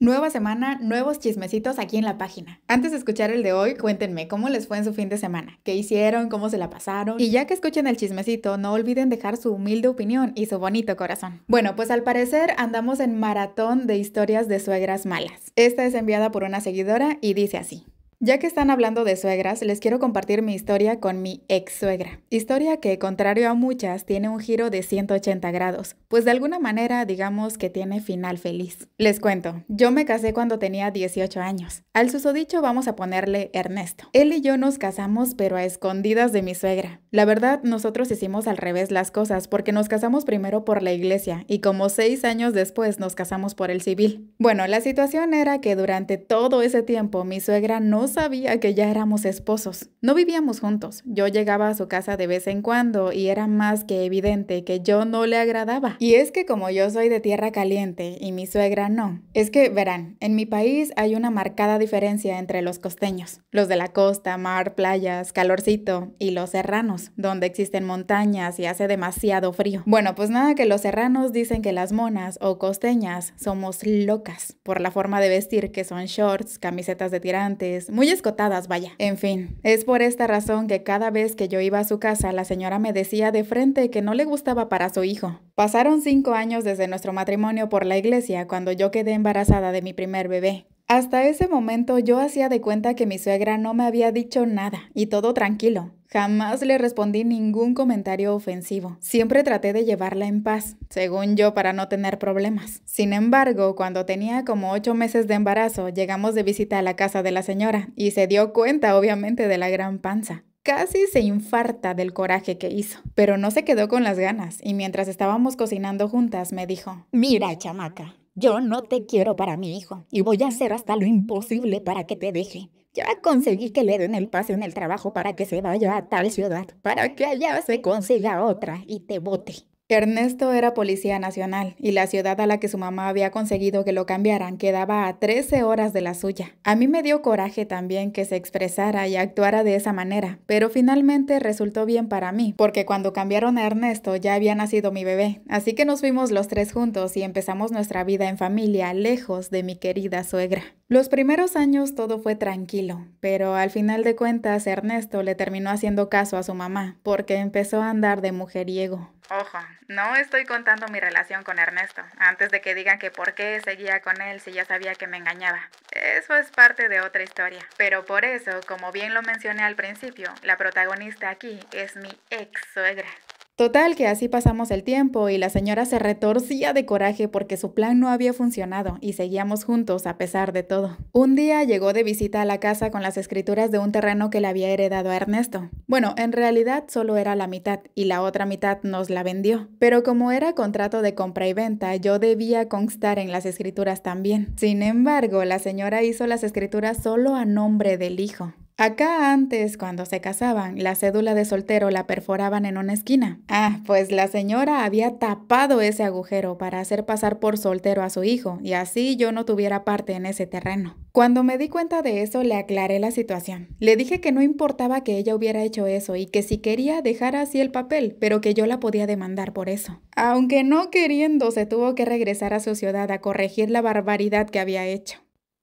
Nueva semana, nuevos chismecitos aquí en la página. Antes de escuchar el de hoy, cuéntenme cómo les fue en su fin de semana, qué hicieron, cómo se la pasaron. Y ya que escuchen el chismecito, no olviden dejar su humilde opinión y su bonito corazón. Bueno, pues al parecer andamos en maratón de historias de suegras malas. Esta es enviada por una seguidora y dice así. Ya que están hablando de suegras, les quiero compartir mi historia con mi ex suegra. Historia que, contrario a muchas, tiene un giro de 180 grados, pues de alguna manera digamos que tiene final feliz. Les cuento, yo me casé cuando tenía 18 años. Al susodicho vamos a ponerle Ernesto. Él y yo nos casamos pero a escondidas de mi suegra. La verdad, nosotros hicimos al revés las cosas porque nos casamos primero por la iglesia y como seis años después nos casamos por el civil. Bueno, la situación era que durante todo ese tiempo mi suegra no sabía que ya éramos esposos. No vivíamos juntos. Yo llegaba a su casa de vez en cuando y era más que evidente que yo no le agradaba. Y es que como yo soy de tierra caliente y mi suegra no, es que verán, en mi país hay una marcada diferencia entre los costeños, los de la costa, mar, playas, calorcito, y los serranos, donde existen montañas y hace demasiado frío. Bueno, pues nada que los serranos dicen que las monas o costeñas somos locas por la forma de vestir que son shorts, camisetas de tirantes, muy escotadas, vaya. En fin, es por esta razón que cada vez que yo iba a su casa, la señora me decía de frente que no le gustaba para su hijo. Pasaron cinco años desde nuestro matrimonio por la iglesia cuando yo quedé embarazada de mi primer bebé. Hasta ese momento yo hacía de cuenta que mi suegra no me había dicho nada y todo tranquilo. Jamás le respondí ningún comentario ofensivo. Siempre traté de llevarla en paz, según yo, para no tener problemas. Sin embargo, cuando tenía como ocho meses de embarazo, llegamos de visita a la casa de la señora y se dio cuenta, obviamente, de la gran panza. Casi se infarta del coraje que hizo, pero no se quedó con las ganas y mientras estábamos cocinando juntas me dijo, Mira, chamaca, yo no te quiero para mi hijo y voy a hacer hasta lo imposible para que te deje. Ya conseguí que le den el pase en el trabajo para que se vaya a tal ciudad, para que allá se consiga otra y te vote. Ernesto era policía nacional y la ciudad a la que su mamá había conseguido que lo cambiaran quedaba a 13 horas de la suya. A mí me dio coraje también que se expresara y actuara de esa manera, pero finalmente resultó bien para mí, porque cuando cambiaron a Ernesto ya había nacido mi bebé, así que nos fuimos los tres juntos y empezamos nuestra vida en familia lejos de mi querida suegra. Los primeros años todo fue tranquilo, pero al final de cuentas Ernesto le terminó haciendo caso a su mamá, porque empezó a andar de mujeriego. Ojo, no estoy contando mi relación con Ernesto, antes de que digan que por qué seguía con él si ya sabía que me engañaba. Eso es parte de otra historia. Pero por eso, como bien lo mencioné al principio, la protagonista aquí es mi ex suegra. Total, que así pasamos el tiempo y la señora se retorcía de coraje porque su plan no había funcionado y seguíamos juntos a pesar de todo. Un día llegó de visita a la casa con las escrituras de un terreno que le había heredado a Ernesto. Bueno, en realidad solo era la mitad y la otra mitad nos la vendió. Pero como era contrato de compra y venta, yo debía constar en las escrituras también. Sin embargo, la señora hizo las escrituras solo a nombre del hijo. Acá antes, cuando se casaban, la cédula de soltero la perforaban en una esquina. Ah, pues la señora había tapado ese agujero para hacer pasar por soltero a su hijo, y así yo no tuviera parte en ese terreno. Cuando me di cuenta de eso, le aclaré la situación. Le dije que no importaba que ella hubiera hecho eso y que si quería dejara así el papel, pero que yo la podía demandar por eso. Aunque no queriendo, se tuvo que regresar a su ciudad a corregir la barbaridad que había hecho.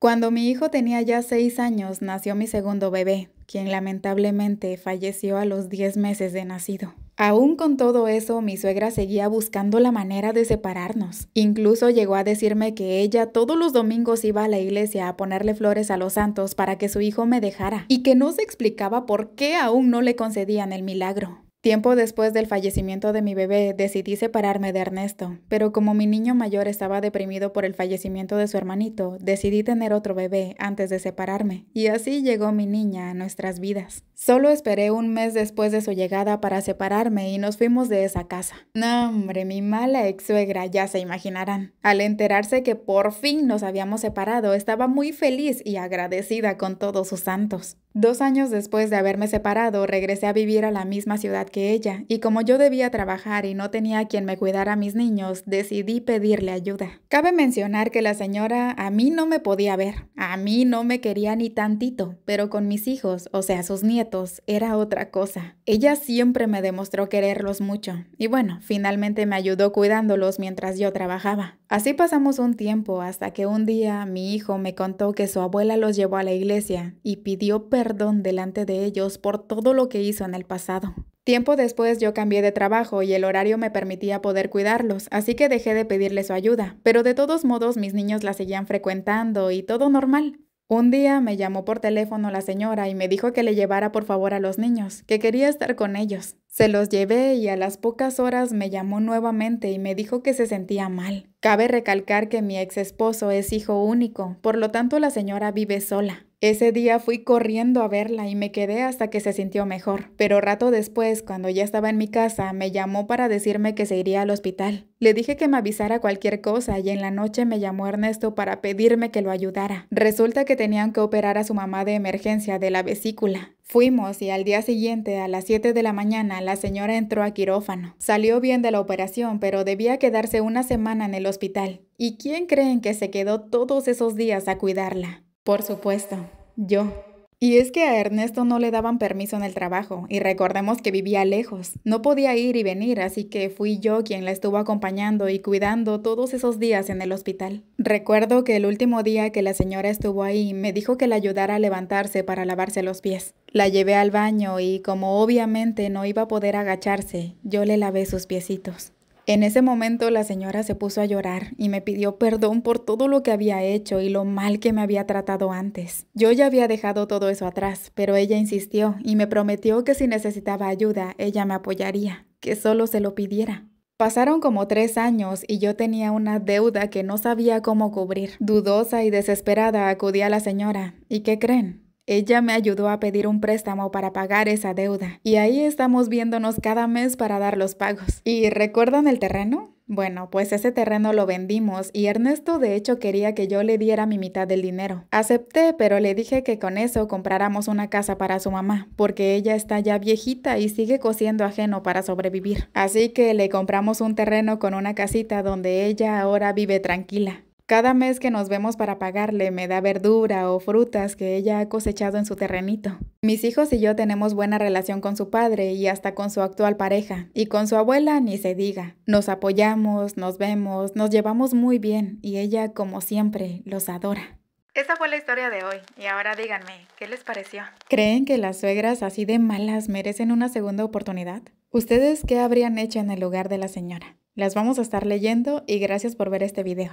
Cuando mi hijo tenía ya seis años, nació mi segundo bebé, quien lamentablemente falleció a los 10 meses de nacido. Aún con todo eso, mi suegra seguía buscando la manera de separarnos. Incluso llegó a decirme que ella todos los domingos iba a la iglesia a ponerle flores a los santos para que su hijo me dejara, y que no se explicaba por qué aún no le concedían el milagro. Tiempo después del fallecimiento de mi bebé, decidí separarme de Ernesto, pero como mi niño mayor estaba deprimido por el fallecimiento de su hermanito, decidí tener otro bebé antes de separarme, y así llegó mi niña a nuestras vidas. Solo esperé un mes después de su llegada para separarme y nos fuimos de esa casa. No, hombre, mi mala ex suegra, ya se imaginarán. Al enterarse que por fin nos habíamos separado, estaba muy feliz y agradecida con todos sus santos. Dos años después de haberme separado, regresé a vivir a la misma ciudad que ella, y como yo debía trabajar y no tenía a quien me cuidara a mis niños, decidí pedirle ayuda. Cabe mencionar que la señora a mí no me podía ver, a mí no me quería ni tantito, pero con mis hijos, o sea, sus nietos, era otra cosa. Ella siempre me demostró quererlos mucho y bueno, finalmente me ayudó cuidándolos mientras yo trabajaba. Así pasamos un tiempo hasta que un día mi hijo me contó que su abuela los llevó a la iglesia y pidió perdón delante de ellos por todo lo que hizo en el pasado. Tiempo después yo cambié de trabajo y el horario me permitía poder cuidarlos, así que dejé de pedirle su ayuda, pero de todos modos mis niños la seguían frecuentando y todo normal. Un día me llamó por teléfono la señora y me dijo que le llevara por favor a los niños, que quería estar con ellos. Se los llevé y a las pocas horas me llamó nuevamente y me dijo que se sentía mal. Cabe recalcar que mi ex esposo es hijo único, por lo tanto la señora vive sola. Ese día fui corriendo a verla y me quedé hasta que se sintió mejor, pero rato después, cuando ya estaba en mi casa, me llamó para decirme que se iría al hospital. Le dije que me avisara cualquier cosa y en la noche me llamó Ernesto para pedirme que lo ayudara. Resulta que tenían que operar a su mamá de emergencia de la vesícula. Fuimos y al día siguiente, a las 7 de la mañana, la señora entró a quirófano. Salió bien de la operación, pero debía quedarse una semana en el hospital. ¿Y quién creen que se quedó todos esos días a cuidarla? Por supuesto, yo. Y es que a Ernesto no le daban permiso en el trabajo, y recordemos que vivía lejos, no podía ir y venir, así que fui yo quien la estuvo acompañando y cuidando todos esos días en el hospital. Recuerdo que el último día que la señora estuvo ahí, me dijo que la ayudara a levantarse para lavarse los pies. La llevé al baño y como obviamente no iba a poder agacharse, yo le lavé sus piecitos. En ese momento la señora se puso a llorar y me pidió perdón por todo lo que había hecho y lo mal que me había tratado antes. Yo ya había dejado todo eso atrás, pero ella insistió y me prometió que si necesitaba ayuda, ella me apoyaría, que solo se lo pidiera. Pasaron como tres años y yo tenía una deuda que no sabía cómo cubrir. Dudosa y desesperada acudí a la señora. ¿Y qué creen? Ella me ayudó a pedir un préstamo para pagar esa deuda y ahí estamos viéndonos cada mes para dar los pagos. ¿Y recuerdan el terreno? Bueno, pues ese terreno lo vendimos y Ernesto de hecho quería que yo le diera mi mitad del dinero. Acepté, pero le dije que con eso compráramos una casa para su mamá, porque ella está ya viejita y sigue cosiendo ajeno para sobrevivir. Así que le compramos un terreno con una casita donde ella ahora vive tranquila. Cada mes que nos vemos para pagarle me da verdura o frutas que ella ha cosechado en su terrenito. Mis hijos y yo tenemos buena relación con su padre y hasta con su actual pareja, y con su abuela ni se diga. Nos apoyamos, nos vemos, nos llevamos muy bien y ella, como siempre, los adora. Esa fue la historia de hoy y ahora díganme, ¿qué les pareció? ¿Creen que las suegras así de malas merecen una segunda oportunidad? ¿Ustedes qué habrían hecho en el lugar de la señora? Las vamos a estar leyendo y gracias por ver este video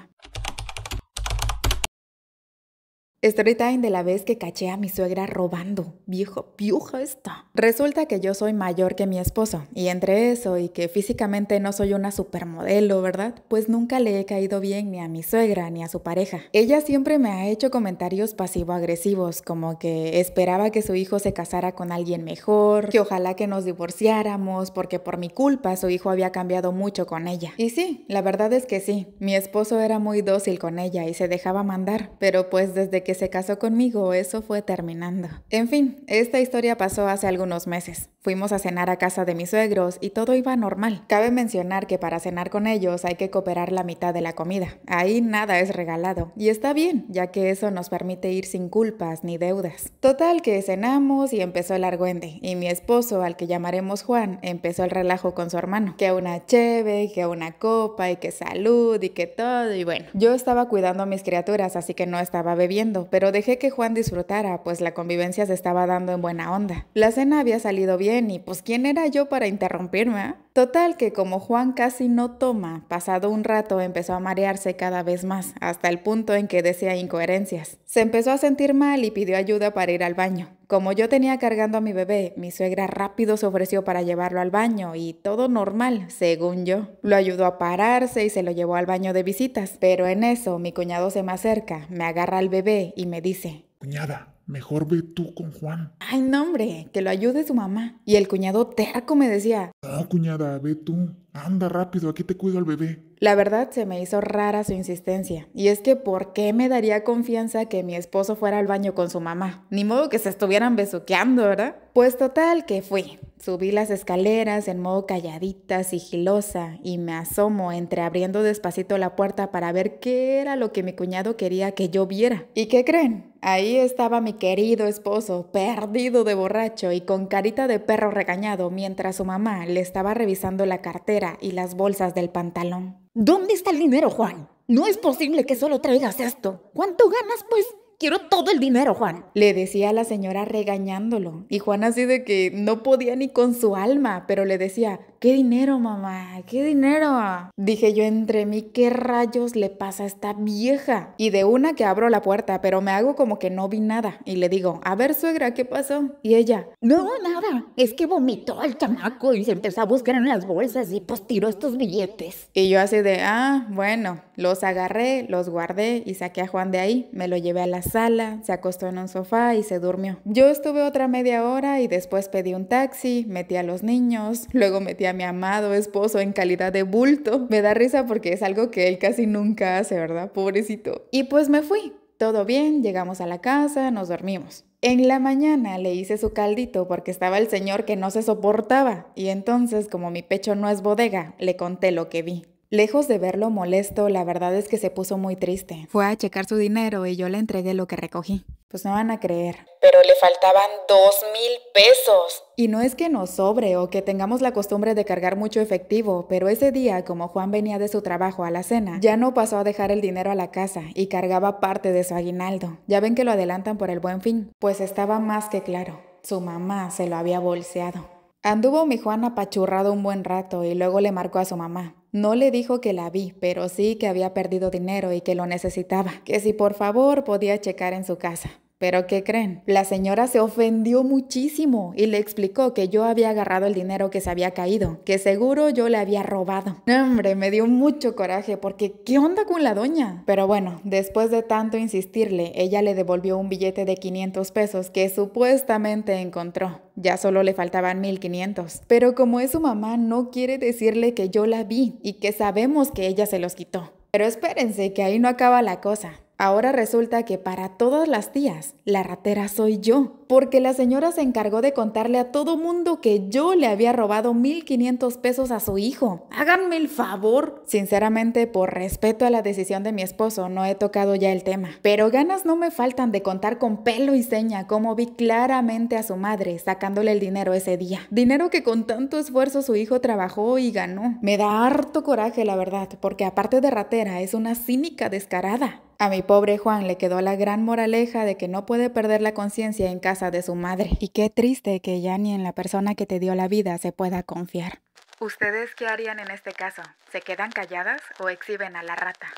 time de la vez que caché a mi suegra robando. viejo viejo está. Resulta que yo soy mayor que mi esposo, y entre eso y que físicamente no soy una supermodelo, ¿verdad? Pues nunca le he caído bien ni a mi suegra ni a su pareja. Ella siempre me ha hecho comentarios pasivo-agresivos, como que esperaba que su hijo se casara con alguien mejor, que ojalá que nos divorciáramos, porque por mi culpa su hijo había cambiado mucho con ella. Y sí, la verdad es que sí, mi esposo era muy dócil con ella y se dejaba mandar, pero pues desde que se casó conmigo, eso fue terminando. En fin, esta historia pasó hace algunos meses. Fuimos a cenar a casa de mis suegros y todo iba normal. Cabe mencionar que para cenar con ellos hay que cooperar la mitad de la comida. Ahí nada es regalado. Y está bien, ya que eso nos permite ir sin culpas ni deudas. Total que cenamos y empezó el argüende. Y mi esposo, al que llamaremos Juan, empezó el relajo con su hermano. Que una cheve, que una copa y que salud y que todo y bueno. Yo estaba cuidando a mis criaturas, así que no estaba bebiendo pero dejé que Juan disfrutara, pues la convivencia se estaba dando en buena onda. La cena había salido bien y pues ¿quién era yo para interrumpirme? Ah? Total que como Juan casi no toma, pasado un rato empezó a marearse cada vez más, hasta el punto en que decía incoherencias. Se empezó a sentir mal y pidió ayuda para ir al baño. Como yo tenía cargando a mi bebé, mi suegra rápido se ofreció para llevarlo al baño y todo normal, según yo. Lo ayudó a pararse y se lo llevó al baño de visitas. Pero en eso mi cuñado se me acerca, me agarra al bebé y me dice, Cuñada, mejor ve tú con Juan. Ay, no, hombre, que lo ayude su mamá. Y el cuñado terco me decía, no, ah, cuñada, ve tú. Anda rápido, aquí te cuido al bebé. La verdad se me hizo rara su insistencia, y es que ¿por qué me daría confianza que mi esposo fuera al baño con su mamá? Ni modo que se estuvieran besuqueando, ¿verdad? Pues total que fui. Subí las escaleras en modo calladita, sigilosa, y me asomo entre abriendo despacito la puerta para ver qué era lo que mi cuñado quería que yo viera. ¿Y qué creen? Ahí estaba mi querido esposo, perdido de borracho y con carita de perro regañado, mientras su mamá le estaba revisando la cartera y las bolsas del pantalón. ¿Dónde está el dinero, Juan? No es posible que solo traigas esto. ¿Cuánto ganas, pues? Quiero todo el dinero, Juan. Le decía a la señora regañándolo. Y Juan así de que no podía ni con su alma, pero le decía, ¿qué dinero, mamá? ¿Qué dinero? Dije yo entre mí, ¿qué rayos le pasa a esta vieja? Y de una que abro la puerta, pero me hago como que no vi nada. Y le digo, a ver, suegra, ¿qué pasó? Y ella, no, nada. Es que vomitó al chamaco y se empezó a buscar en las bolsas y pues tiró estos billetes. Y yo así de, ah, bueno, los agarré, los guardé y saqué a Juan de ahí. Me lo llevé a las sala, se acostó en un sofá y se durmió. Yo estuve otra media hora y después pedí un taxi, metí a los niños, luego metí a mi amado esposo en calidad de bulto. Me da risa porque es algo que él casi nunca hace, ¿verdad? Pobrecito. Y pues me fui. Todo bien, llegamos a la casa, nos dormimos. En la mañana le hice su caldito porque estaba el señor que no se soportaba y entonces como mi pecho no es bodega, le conté lo que vi. Lejos de verlo molesto, la verdad es que se puso muy triste. Fue a checar su dinero y yo le entregué lo que recogí. Pues no van a creer. Pero le faltaban dos mil pesos. Y no es que nos sobre o que tengamos la costumbre de cargar mucho efectivo, pero ese día, como Juan venía de su trabajo a la cena, ya no pasó a dejar el dinero a la casa y cargaba parte de su aguinaldo. Ya ven que lo adelantan por el buen fin. Pues estaba más que claro. Su mamá se lo había bolseado. Anduvo mi Juan apachurrado un buen rato y luego le marcó a su mamá. No le dijo que la vi, pero sí que había perdido dinero y que lo necesitaba, que si por favor podía checar en su casa. Pero ¿qué creen? La señora se ofendió muchísimo y le explicó que yo había agarrado el dinero que se había caído, que seguro yo le había robado. Hombre, me dio mucho coraje porque ¿qué onda con la doña? Pero bueno, después de tanto insistirle, ella le devolvió un billete de 500 pesos que supuestamente encontró. Ya solo le faltaban 1500. Pero como es su mamá, no quiere decirle que yo la vi y que sabemos que ella se los quitó. Pero espérense que ahí no acaba la cosa. Ahora resulta que para todas las tías, la ratera soy yo, porque la señora se encargó de contarle a todo mundo que yo le había robado 1.500 pesos a su hijo. Háganme el favor. Sinceramente, por respeto a la decisión de mi esposo, no he tocado ya el tema. Pero ganas no me faltan de contar con pelo y seña cómo vi claramente a su madre sacándole el dinero ese día. Dinero que con tanto esfuerzo su hijo trabajó y ganó. Me da harto coraje, la verdad, porque aparte de ratera, es una cínica descarada. A mi pobre Juan le quedó la gran moraleja de que no puede perder la conciencia en casa de su madre. Y qué triste que ya ni en la persona que te dio la vida se pueda confiar. ¿Ustedes qué harían en este caso? ¿Se quedan calladas o exhiben a la rata?